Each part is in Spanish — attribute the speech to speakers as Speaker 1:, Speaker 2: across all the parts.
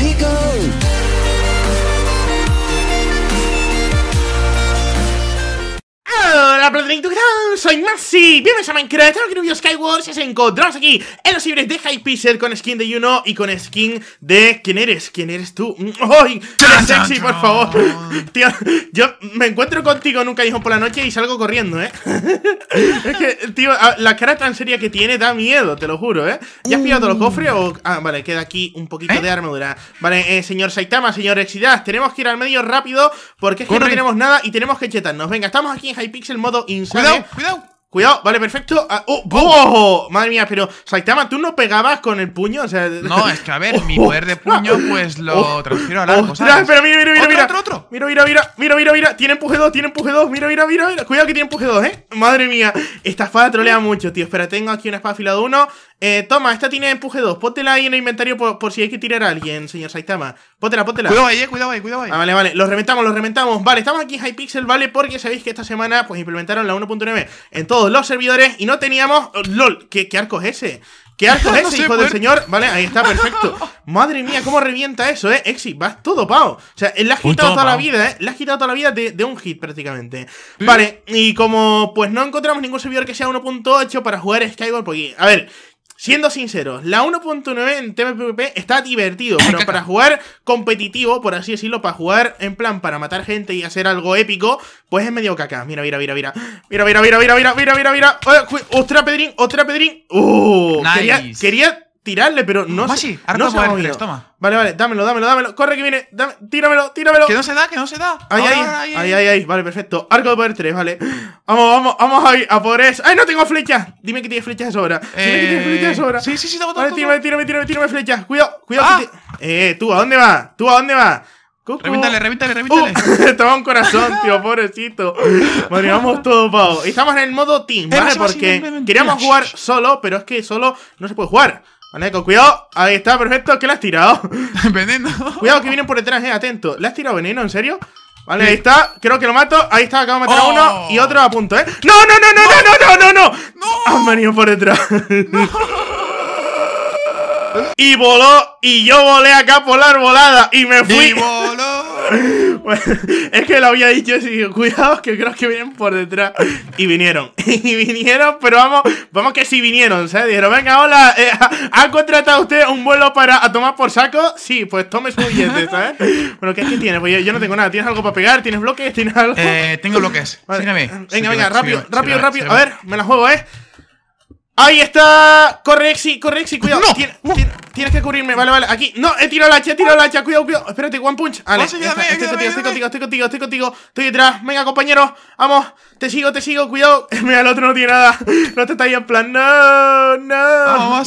Speaker 1: let go. Hola Soy Maxi, bienvenidos a Minecraft, estamos aquí en un video Skyward, se encontramos aquí en los libres de Hypixel con skin de Yuno y con skin de... ¿Quién eres? ¿Quién eres tú? Mm, ¡Ay! ¡Eres ¡Ah, sexy, por favor! Tío, yo me encuentro contigo nunca un por la noche y salgo corriendo, ¿eh? es que, tío, la cara tan seria que tiene da miedo, te lo juro, ¿eh? ¿Ya has pillado los cofres o...? Ah, vale, queda aquí un poquito ¿Eh? de armadura Vale, eh, señor Saitama, señor Exidas, tenemos que ir al medio rápido porque es que no tenemos nada y tenemos que chetarnos Venga, estamos aquí en Hypixel modo Cuidado, cuidado. Cuidado, vale, perfecto. Ah, oh, oh, Madre mía, pero Saitama, ¿tú no pegabas con el puño? O sea, no, es que a ver, oh. mi poder de puño, pues lo oh. transfiero a largo, ¿sabes? Pero mira, mira, mira, mira. Otro, otro, Mira, mira, mira, mira, mira, mira. Tiene empuje 2, tiene empuje 2. Mira, mira, mira, mira. Cuidado que tiene empuje 2, ¿eh? Madre mía. Esta espada trolea mucho, tío. Espera, tengo aquí una espada afilada 1. Eh, toma, esta tiene empuje 2. Pótela ahí en el inventario por, si hay que tirar a alguien, señor Saitama. Pótela, pótela. Cuidado ahí, eh, cuidado ahí, cuidado ahí. Ah, vale, vale. Los reventamos, los reventamos. Vale, estamos aquí en Hypixel, ¿vale? Porque sabéis que esta semana pues implementaron la 1.9 en todos los servidores y no teníamos. Oh, ¡Lol! ¿Qué, arco es ese? ¿Qué arco es ese, hijo del señor? Vale, ahí está, perfecto. Madre mía, cómo revienta eso, eh. Exi, vas todo pao. O sea, eh, le has quitado toda la vida, eh. Le has quitado toda la vida de, un hit prácticamente. Vale, y como pues no encontramos ningún servidor que sea 1.8 para jugar Skyward, porque, a ver, Siendo sincero, la 1.9 en TPPP está divertido, pero para jugar competitivo, por así decirlo, para jugar en plan para matar gente y hacer algo épico, pues es medio caca. Mira, mira, mira, mira. Mira, mira, mira, mira, mira, mira, mira, mira. Ostras, Pedrín, ostras, Pedrín. Uh, quería, quería tirarle, pero no Mashi, ahora no poder toma. Vale, vale, dámelo, dámelo, dámelo. Corre que viene, tíramelo, tíramelo. Que no se da, que no se da. Ahí, ahí, ahí, ahí, ahí, Vale, perfecto. Arco de poder 3, vale. Vamos, vamos, vamos ahí, a por eso. ¡Ay, no tengo flechas! Dime que tienes flechas de sobra. Dime que flechas de eh, sobra. Sí, sí, sí, tengo Vale, tírame, tírame, tírame, flechas. Cuidado, cuidado. Ah. Eh, tú, ¿a dónde vas? ¿Tú a dónde vas? Revítale, revítale, revítale. Uh, toma un corazón, tío, pobrecito. Vale, vamos todos, pavo. Estamos en el modo team, ¿vale? Porque queríamos jugar solo, pero es que solo no se puede jugar cuidado. Ahí está, perfecto. ¿Qué le has tirado? veneno. Cuidado que vienen por detrás, eh, atento. ¿Le has tirado veneno, en serio? Vale, ahí está. Creo que lo mato. Ahí está, acabo de matar a uno oh. y otro a punto, ¿eh? ¡No, no, no, no, no, no, no, no! no. Han venido por detrás. y voló, y yo volé acá por la arbolada y me fui. voló. es que lo había dicho así, cuidado, que creo que vienen por detrás. Y vinieron, y vinieron, pero vamos, vamos que sí vinieron, ¿sabes? Dijeron, venga, hola, eh, ¿ha contratado usted un vuelo para tomar por saco? Sí, pues tome su billete, ¿sabes? Bueno, ¿qué es que tienes? Pues yo, no tengo nada, ¿tienes algo para pegar? ¿Tienes bloques? ¿Tienes algo? Eh, tengo bloques, Venga, venga, rápido, rápido, rápido. A ver, me la juego, ¿eh? Ahí está, corre, correxi, cuidado. No. cuidado tiene Tienes que cubrirme, vale, vale. Aquí, no, he tirado la hacha, he tirado la hacha. Cuidado, cuidado. Espérate, one punch. Vale, estoy contigo, estoy contigo, estoy contigo. Estoy detrás. Venga, compañero, vamos. Te sigo, te sigo, cuidado. Mira, el otro no tiene nada. No te está ahí en plan, no, no.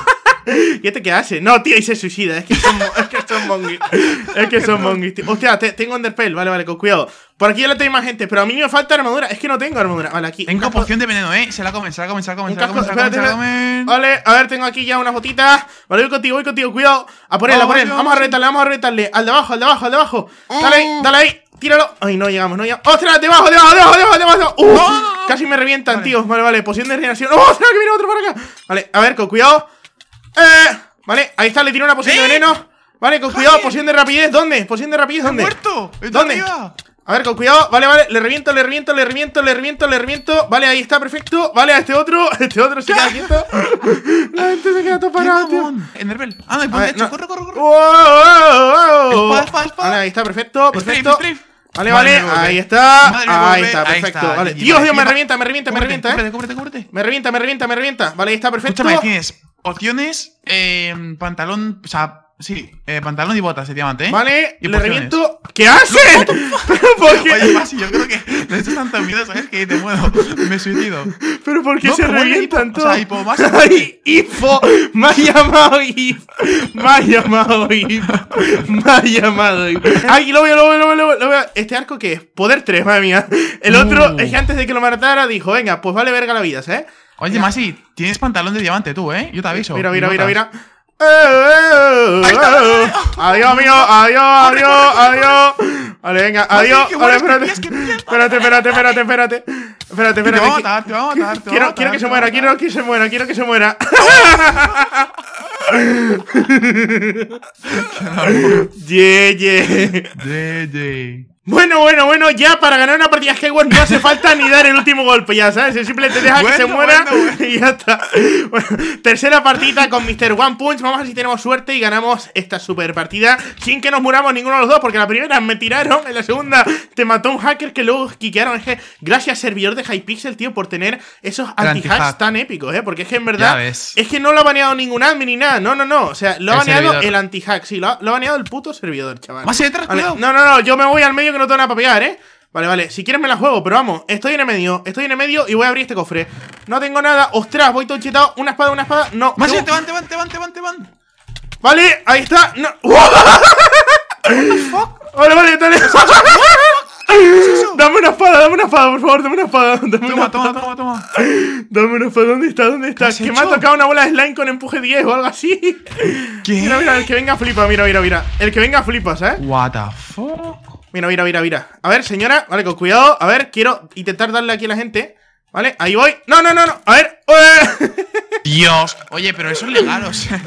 Speaker 1: y este qué hace? No, tío, y se suicida. Es que, como... es Es que son monguis. Hostia, te, tengo underpell. Vale, vale, con cuidado. Por aquí ya le tengo más gente, pero a mí me falta armadura. Es que no tengo armadura. Vale, aquí. Tengo poción de veneno, eh. Se la comen, se la comen, se la comen. Se la comen, se la Vale, a ver, tengo aquí ya unas botitas. Vale, voy contigo, voy contigo. Cuidado. A por él, a por él. Vamos a retarle, vamos a retarle. Al de abajo, al de abajo, al de abajo. Dale ahí, dale ahí. Tíralo. Ay, no llegamos, no llegamos. ¡Ostras! ¡Debajo, debajo, debajo, debajo, debajo! ¡Uh! Casi me revientan, tío tíos. Vale, vale. Poción de regeneración. ¡Oh, ¡Ostras! Que viene otro por acá. Vale, a ver, con cuidado. Eh. Vale, ahí está, le tiro una poción de ¿Eh? veneno. Vale, con cuidado, poción de rapidez, ¿dónde? Poción de rapidez, ¿dónde? muerto! ¿Dónde? A ver, con cuidado, vale, vale, le reviento, le reviento, le reviento, le reviento, le reviento Vale, ahí está, perfecto, vale, a este otro, este otro se queda quieto La gente se queda todo parado, tío Enervel, eh, ah, me pone hecho, corre, corre, corre Vale, ahí está, perfecto, perfecto Vale, vale, ahí está, ahí está, perfecto vale. Dios, Dios, me revienta, me revienta, me revienta, eh cúbrete, cúbrete Me revienta, me revienta, me revienta Vale, ahí está, perfecto Escúchame, tienes opciones, eh, pantalón, o sea, Sí, eh, pantalón y botas, el diamante. ¿eh? Vale, y le reviento. ¿Qué hace? por qué? Oye, Masi, yo creo que le hecho tanta miedo, ¿sabes? Que te muero. Me he suicido. ¿Pero por qué se revientan tanto? O sea, hipo, más. hipo. Me ha llamado hipo. Me ha llamado hipo. Me ha llamado hipo. Ay, lo veo, lo veo, lo veo, lo veo. Este arco que es poder 3, madre mía. El otro uh. es que antes de que lo matara dijo, venga, pues vale verga la vida, ¿eh? Oye, Masi, tienes pantalón de diamante tú, ¿eh? Yo te aviso. Mira, mira, mira, mira. Eh, eh Adiós, mío. Adiós, adiós, adiós. Vale, venga, adiós. Vale, espérate. Espérate, espérate, espérate, espérate. Espérate, a Quiero, que se muera, quiero que se muera, quiero que se muera. yeah, yeah. Bueno, bueno, bueno, ya para ganar una partida que no hace falta ni dar el último golpe, ya sabes, simplemente deja que se muera y ya está. tercera partida con Mr. One Punch, vamos a ver si tenemos suerte y ganamos esta super partida sin que nos muramos ninguno de los dos, porque la primera me tiraron, en la segunda te mató un hacker que luego quiquearon. Es que gracias servidor de Hypixel, tío, por tener esos anti-hacks tan épicos, ¿eh? Porque es que en verdad es que no lo ha baneado ningún admin ni nada, no, no, no, o sea, lo ha baneado el anti-hack, sí, lo ha, baneado el puto servidor, chaval. ¿Más detrás, No, no, no, yo me voy al medio que no tengo nada para pegar, ¿eh? Vale, vale, si quieres me la juego, pero vamos, estoy en el medio, estoy en el medio y voy a abrir este cofre No tengo nada, ostras, voy todo chetado, una espada, una espada, no Más te van, te van, te van, te van, te van Vale, ahí está, no Vale, vale, dale Dame una espada, dame una espada, por favor, dame una espada Toma, toma, toma, toma Dame una espada, ¿dónde está? ¿Dónde está? Que me ha tocado una bola de slime con empuje 10 o algo así ¿Qué? Mira, mira, el que venga flipa, mira, mira, mira El que venga flipa, ¿sabes? What the fuck Mira, mira, mira, mira. A ver, señora, vale, con cuidado. A ver, quiero intentar darle aquí a la gente. ¿Vale? Ahí voy. No, no, no, no. A ver. Dios. Oye, pero eso es legal, o sea.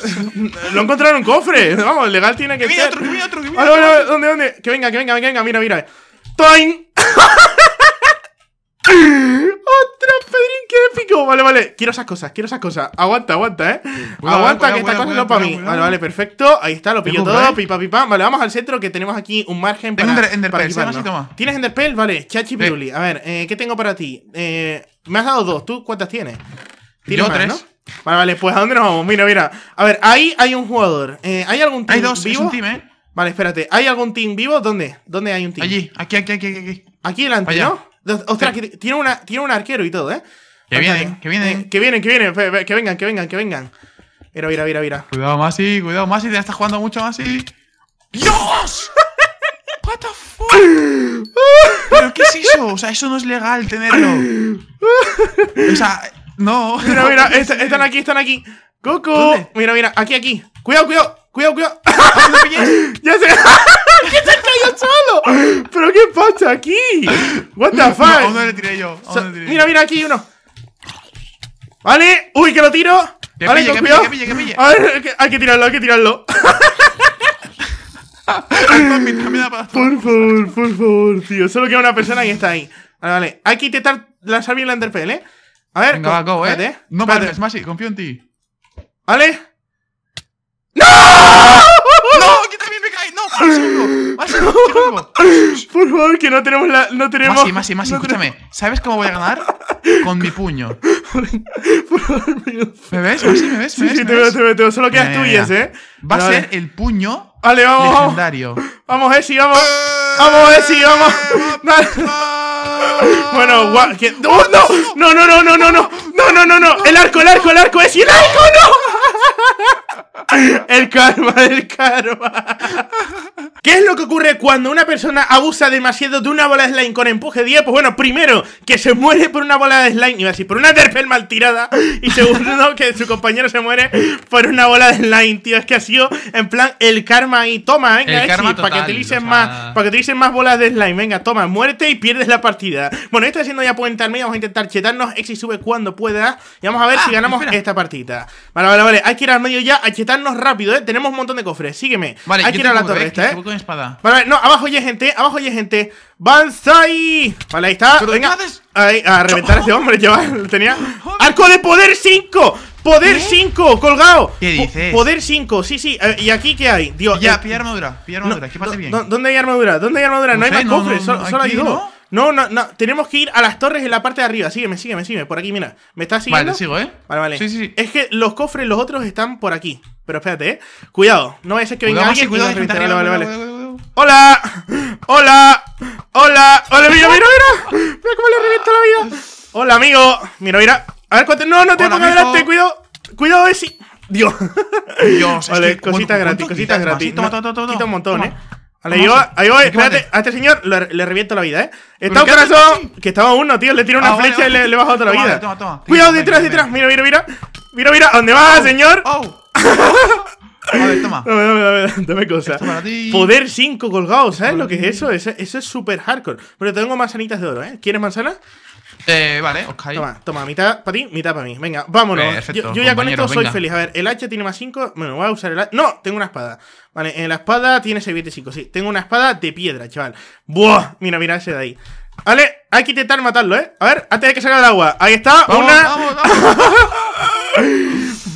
Speaker 1: Lo encontraron en un cofre. Vamos, legal tiene que, que ser. otro, que ah, otro, ¿Dónde, dónde? Que venga, que venga, que venga. Mira, mira. ¡Toin! vale, vale. Quiero esas cosas, quiero esas cosas. Aguanta, aguanta, eh. aguanta, que esta cosa no para mí. Vale, vale, perfecto. Ahí está, lo pillo todo. Pipa, pipa. Vale, vamos al centro que tenemos aquí un margen para. ender Enderpell, ¿Tienes enderpel? Vale, Chachi Piruli. A ver, eh, ¿qué tengo para ti? Eh, me has dado dos. ¿Tú cuántas tienes? Tienes más, tres. ¿no? Vale, vale, pues ¿a dónde nos vamos? Mira, mira. A ver, ahí hay un jugador. Eh, ¿Hay algún team Hay dos, vivo? un team, ¿eh? Vale, espérate. ¿Hay algún team vivo? ¿Dónde? ¿Dónde hay un team? Allí, aquí, aquí, aquí, aquí. Aquí delante, ¿no? Ostras, que tiene, una, tiene un arquero y todo, ¿eh? Eh, que vienen, que vienen. Que vienen, que vienen, que vengan, que vengan, que vengan. Mira, mira, mira, mira. Cuidado, Masi, cuidado, Masi, te estás jugando mucho, Masi. ¡Dios! What the fuck? ¿Pero qué es eso? O sea, eso no es legal tenerlo. O sea, no. Mira, mira, están aquí, están aquí. Coco. Mira, mira, aquí, aquí. Cuidado, cuidado, cuidado, cuidado. ya se. ¿Qué se cayó solo? ¿Pero qué pasa aquí? What the fuck? a le tiré yo. A dónde le tiré yo. Mira, mira, aquí uno. ¿Vale? ¡Uy, que lo tiro! ¿Vale? Pille, que pille, que pille, que pille. A ver, hay que tirarlo, hay que tirarlo. por favor, por favor, tío. Solo queda una persona y está ahí. Vale, vale. Hay que intentar lanzar bien la Enderpel, ¿eh? A ver. Venga, va, go, eh. No mames, Smashy, confío en ti. ¿Vale? ¡No! Por favor, que no tenemos la. No tenemos. Masi, Masi, Masi, escúchame. ¿Sabes cómo voy a ganar? Con mi puño. Por favor, ¿Me ves, Masi? ¿Me ves? sí, te veo, te veo, Solo quedas tú y ¿eh? Va a ser el puño vale, vamos, legendario. Vamos, Esi, vamos. Vamos, Esi, vamos. bueno, guau. ¡Oh, no! No, no, no, no, no, no. No, no, no, no. El arco, el arco, el arco, Esi, el arco, no. El karma, el karma. ¿Qué es lo que ocurre cuando una persona abusa demasiado de una bola de slime con empuje 10? Pues bueno, primero, que se muere por una bola de slime, y a decir, por una derpel mal tirada. Y segundo, que su compañero se muere por una bola de slime, tío. Es que ha sido, en plan, el karma ahí. Toma, venga, para que utilices más, para que utilicen más bolas de slime. Venga, toma, muerte y pierdes la partida. Bueno, esto haciendo ya puente al medio, vamos a intentar chetarnos X sube cuando pueda. Y vamos a ver ah, si ganamos esta partida. Vale, vale, vale. Hay que ir al medio ya achetarnos rápido, ¿eh? Tenemos un montón de cofres. Sígueme. Vale, Hay que ir a la torre eh, esta, ¿eh? con espada. Vale, no, abajo y hay gente, abajo y hay gente. ¡Banzai! Vale, ahí está. Venga. Ahí, a reventar a ese hombre, que Tenía. ¡Arco de poder 5! ¡Poder 5! ¡Colgado! ¿Qué dices? Poder 5, sí, sí. Eh, ¿Y aquí qué hay? Dios. Ya, eh, pilla armadura, pilla armadura, que bien. ¿Dónde hay armadura? ¿Dónde hay armadura? No, hay más cofres, solo hay dos. No, no, no. Tenemos que ir a las torres en la parte de arriba. Sígueme, sígueme, sígueme. Por aquí, mira. ¿Me estás siguiendo? Vale, sigo, ¿eh? Vale, vale. Sí, sí, sí. Es que los cofres, los otros están por aquí. Pero espérate, ¿eh? Cuidado. No vaya a ser que venga alguien. Cuidado, cuidado, cuidado, ¡Hola! ¡Hola! ¡Hola! ¡Hola, mira, mira, mira! ¡Mira cómo le reviento la vida! ¡Hola, amigo! Mira, mira. A ver cuánto. No, no te pongas delante. Cuidado. Cuidado, Esi. Dios. Dios, vale, es que, cositas gratis, cositas gratis. quita un montón, ¿eh? ahí voy, espérate, a este señor le, revienta reviento la vida, ¿eh? Está un corazón que estaba uno, tío, le tiro una ah, flecha y le, le bajo toda la vida. Cuidado, detrás, detrás, mira, mira, mira. Mira, mira, ¿dónde vas, señor? a ver, toma. Dame, cosas. dame, Poder 5 colgado, ¿sabes lo que es eso? Eso, es súper hardcore. Pero tengo manzanitas de oro, ¿eh? ¿Quieres manzanas? Eh, vale, Toma, toma, mitad para ti, mitad para mí. Venga, vámonos. yo, ya con esto soy feliz. A ver, el H tiene más 5. Bueno, voy a usar el h. ¡No! Tengo una espada. Vale, en eh, la espada tiene 75, Sí, tengo una espada de piedra, chaval. ¡Buah! Mira, mira ese de ahí. Vale, hay que intentar matarlo, ¿eh? A ver, antes de que salga el agua. Ahí está, una. Vamos, vamos.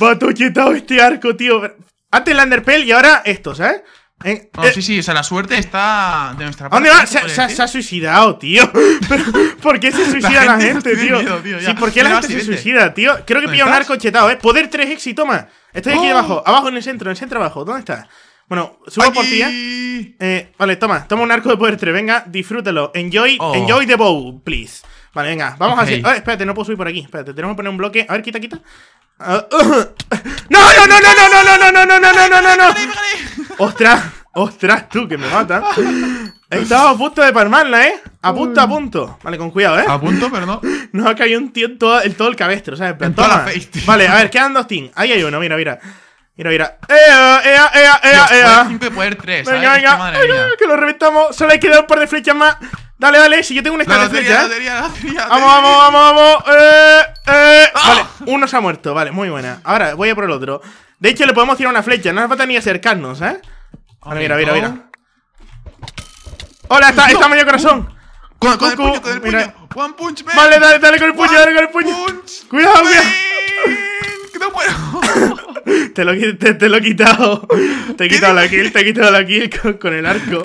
Speaker 1: Va todo este arco, tío. Antes el Underpell y ahora esto, ¿sabes? Eh, eh. sí, sí, o sea, la suerte está de nuestra ah, parte. ¿Dónde va? Se, ha suicidado, tío. ¿Por qué se suicida la gente, tío? sí, ¿por qué la gente se suicida, tío? Creo que pilla un arco chetado, ¿eh? Poder 3 éxito, toma. Estoy aquí abajo, oh. abajo en el centro, en el centro abajo. ¿Dónde está Bueno, subo por ti, ¿eh? ¿eh? Vale, toma, toma un arco de poder 3, venga, disfrútalo. Enjoy, oh. enjoy the bow, please. Vale, venga, vamos así. A espérate, no puedo subir por aquí. Espérate, tenemos que poner un bloque. A ver, quita, quita. No, no, no, no, no, no, no, no, no, no, no, no, no, Ostras, ostras, tú, que me mata. Estaba a punto de palmarla, ¿eh? A punto, a punto. Vale, con cuidado, ¿eh? A punto, pero no. No ha caído un tío en todo, el, todo el cabestro, ¿sabes? En toda la face, Vale, a ver, quedan dos teams. Ahí hay uno, mira, mira. Mira, mira. ¡Ea, ea, ea, ea, ea! Siempre poder tres, Venga, venga. Que lo reventamos. Solo hay que dar un par de flechas más. Dale, dale, si yo tengo una estrella. vamos, vamos, vamos, vamos. Eh, eh. Ah. Vale, uno se ha muerto, vale, muy buena. Ahora voy a por el otro. De hecho, le podemos tirar una flecha, no hace falta ni acercarnos, ¿eh? Vale, mira, mira, mira. ¡Hola! ¡Está, está medio corazón! Con, el puño, con el puño. One punch Vale, dale, dale con el puño, dale con el puño. cuidado, cuidado. te, lo, te, lo he quitado. Te he quitado la kill, te he quitado la kill con el arco.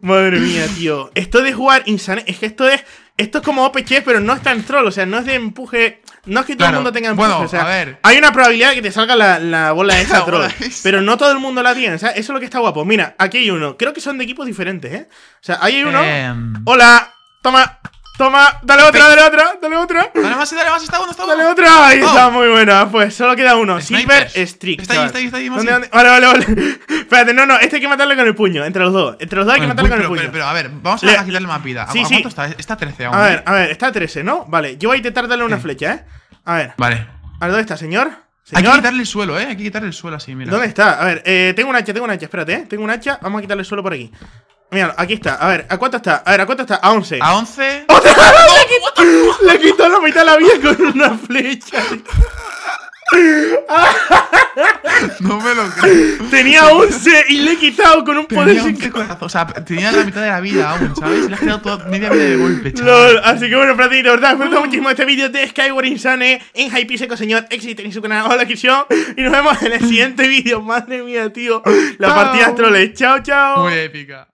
Speaker 1: Madre mía, tío. Esto de jugar insane. Es que esto es. Esto es como OPC, pero no es tan troll. O sea, no es de empuje. No es que todo el mundo tenga empuje. o sea, hay una probabilidad de que te salga la, la bola esa troll. Pero no todo el mundo la tiene. O sea, eso es lo que está guapo. Mira, aquí hay uno. Creo que son de equipos diferentes, ¿eh? O sea, ahí hay uno. Em. Hola, toma. Toma, dale otra, dale otra, dale otra. Dale más, dale más, está bueno, está bueno. Dale otra, ahí oh. está, muy buena. Pues solo queda uno, Silver strict. Está ahí, está ahí, está ahí. Vale, vale, vale. Espérate, no, no, este hay que matarle con el puño, entre los dos. Entre los dos hay que matarle con el puño. Pero, a ver, vamos a quitarle más vida sí, cuánto sí. está? Está 13 aún. A ver, ¿eh? a ver, está 13, ¿no? Vale, yo voy a intentar darle una flecha, ¿eh? A ver. Vale. A ver, ¿dónde está, señor? Hay que quitarle el suelo, ¿eh? Hay que quitarle el suelo así, mira. ¿Dónde está? A ver, eh, tengo un hacha, tengo un hacha, espérate, ¿eh? Tengo un hacha, vamos a quitarle el suelo por aquí. Mira, aquí está. A ver, ¿a cuánto está? A ver, ¿a cuánto está? A 11. ¿A 11? le, le la mitad la vida con una flecha. Tenía 11 y le he quitado con un poder sin O sea, tenía la mitad de la vida aún, ¿sabes? Y le has quedado toda media vida de golpe, chaval. así que bueno, Francisco, de verdad, os gustado mm. muchísimo este vídeo de Skyward Insane eh, en Hype Seco, señor. Exit en su canal. Hola, Kishon. Y nos vemos en el siguiente vídeo. Madre mía, tío. La partida troles, Chao, chao. Muy épica.